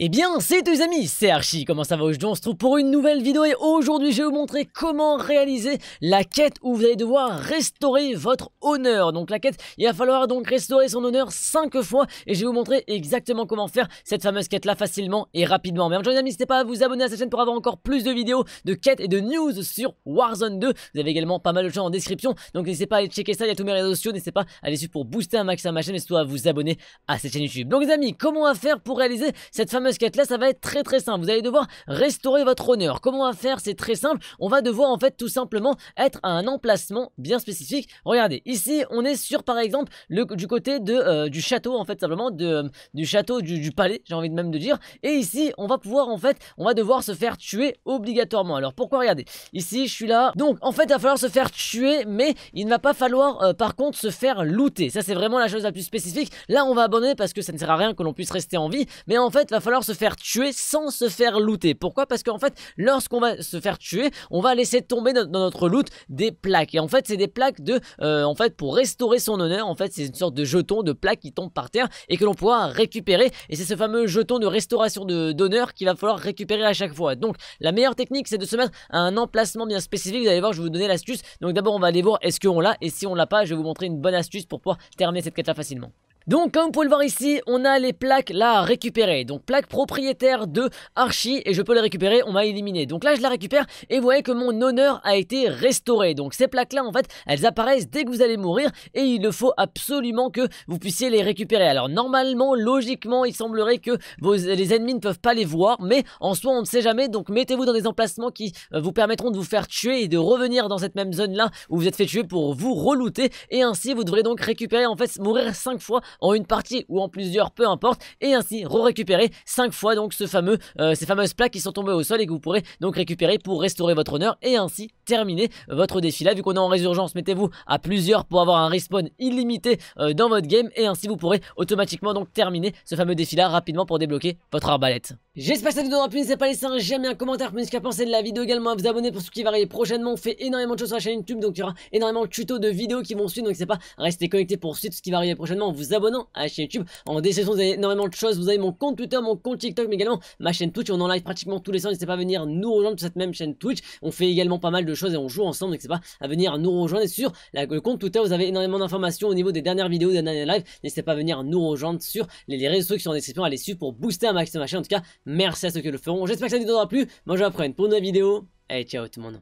Eh bien, c'est les amis, c'est Archie, comment ça va aujourd'hui On se trouve pour une nouvelle vidéo et aujourd'hui je vais vous montrer comment réaliser la quête où vous allez devoir restaurer votre honneur. Donc la quête, il va falloir donc restaurer son honneur 5 fois et je vais vous montrer exactement comment faire cette fameuse quête là facilement et rapidement. Mais en les amis, n'hésitez pas à vous abonner à cette chaîne pour avoir encore plus de vidéos, de quêtes et de news sur Warzone 2. Vous avez également pas mal de gens en description, donc n'hésitez pas à aller checker ça, il y a tous mes réseaux sociaux, n'hésitez pas à aller suivre pour booster un max à ma chaîne et surtout à vous abonner à cette chaîne YouTube. Donc les amis, comment faire pour réaliser cette fameuse musquette là, ça va être très très simple. Vous allez devoir restaurer votre honneur. Comment on va faire C'est très simple. On va devoir en fait tout simplement être à un emplacement bien spécifique. Regardez, ici on est sur par exemple le, du côté de, euh, du château en fait simplement de, euh, du château du, palais j'ai envie de même de dire et ici on va pouvoir en fait on va devoir se faire tuer obligatoirement alors pourquoi regardez ici je suis là donc en fait il va falloir se faire tuer mais il ne va pas falloir euh, par contre se faire looter ça c'est vraiment la chose la plus spécifique là on va abandonner parce que ça ne sert à rien que l'on puisse rester en vie mais en fait va falloir se faire tuer sans se faire looter. Pourquoi Parce qu'en fait, lorsqu'on va se faire tuer, on va laisser tomber dans notre loot des plaques. Et en fait, c'est des plaques de, euh, en fait, pour restaurer son honneur, en fait, c'est une sorte de jeton de plaque qui tombe par terre et que l'on pourra récupérer. Et c'est ce fameux jeton de restauration d'honneur qu'il va falloir récupérer à chaque fois. Donc, la meilleure technique, c'est de se mettre à un emplacement bien spécifique. Vous allez voir, je vais vous donner l'astuce. Donc, d'abord, on va aller voir est-ce qu'on l'a. Et si on l'a pas, je vais vous montrer une bonne astuce pour pouvoir terminer cette quête-là facilement. Donc comme vous pouvez le voir ici, on a les plaques là à récupérer. Donc plaques propriétaires de Archie et je peux les récupérer, on m'a éliminé. Donc là je la récupère et vous voyez que mon honneur a été restauré. Donc ces plaques là en fait, elles apparaissent dès que vous allez mourir et il ne faut absolument que vous puissiez les récupérer. Alors normalement, logiquement, il semblerait que vos, les ennemis ne peuvent pas les voir, mais en soi on ne sait jamais. Donc mettez-vous dans des emplacements qui euh, vous permettront de vous faire tuer et de revenir dans cette même zone là où vous êtes fait tuer pour vous relooter et ainsi vous devrez donc récupérer en fait mourir 5 fois en une partie ou en plusieurs, peu importe, et ainsi récupérer 5 fois donc ce fameux, euh, ces fameuses plaques qui sont tombées au sol et que vous pourrez donc récupérer pour restaurer votre honneur et ainsi terminer votre défi. Là, vu qu'on est en résurgence, mettez-vous à plusieurs pour avoir un respawn illimité euh, dans votre game et ainsi vous pourrez automatiquement donc terminer ce fameux défi là rapidement pour débloquer votre arbalète. J'espère que ça vous aura plu, n'hésitez pas à laisser un j'aime et un commentaire pour ce qu'à pensé de la vidéo également à vous abonner pour ce qui va arriver prochainement. On fait énormément de choses sur la chaîne YouTube donc il y aura énormément de tutos de vidéos qui vont suivre donc c'est pas rester connecté pour suivre ce qui va arriver prochainement en vous abonnant à la chaîne YouTube. En décision vous avez énormément de choses, vous avez mon compte Twitter, mon compte TikTok mais également ma chaîne Twitch, on en live pratiquement tous les soirs, n'hésitez pas à venir nous rejoindre sur cette même chaîne Twitch. On fait également pas mal de chose et on joue ensemble, n'hésitez pas à venir nous rejoindre. sur la, le compte Twitter, vous avez énormément d'informations au niveau des dernières vidéos, des derniers lives. N'hésitez pas à venir nous rejoindre sur les, réseaux qui sont en description, à les suivre pour booster un max de machin. En tout cas, merci à ceux qui le feront. J'espère que ça vous aura plu. Moi, je vous apprends pour une nouvelle vidéo. Et ciao tout le monde.